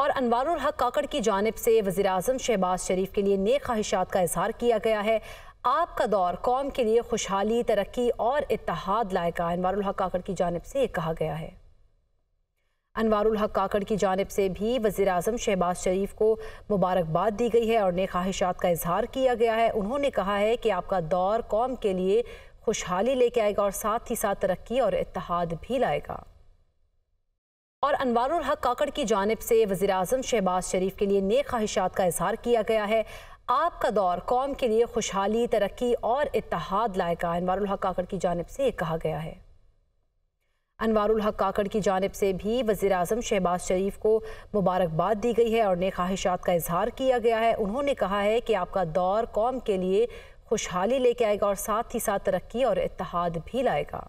और अनवारुल हक काकड़ की जानब से वजी अजम शहबाज शरीफ के लिए नेक ख्वाहिशात का इजहार किया गया है आपका दौर कौम के लिए खुशहाली तरक्की और इतिहाद लाएगा अनवारुल हक काकड़ की जानब से कहा गया है अनवारुल हक काकड़ की जानब से भी वज़ी अजम शहबाज शरीफ को मुबारकबाद दी गई है और नए ख्वाहिशात का इजहार किया गया है उन्होंने कहा है कि आपका दौर कौम के लिए खुशहाली लेके आएगा और साथ ही साथ तरक्की और इतिहाद भी लाएगा और अनवर हक काकड़ की जानब से वज़ी अजम शहबाज शरीफ के लिए नेक ख्वाहिशात का इजहार किया गया है आपका दौर कौम के लिए खुशहाली तरक्की और इतिहाद लाएगा अनवर हक काकड़ की जानब से ये कहा गया है अनवर हक काकड़ की जानब से भी वज़ी अजम शहबाज शरीफ को मुबारकबाद दी गई है और नए ख्वाहिशात का इजहार किया गया है उन्होंने कहा है कि आपका दौर कौम के लिए खुशहाली लेके आएगा और साथ ही साथ तरक्की और इतिहाद भी लाएगा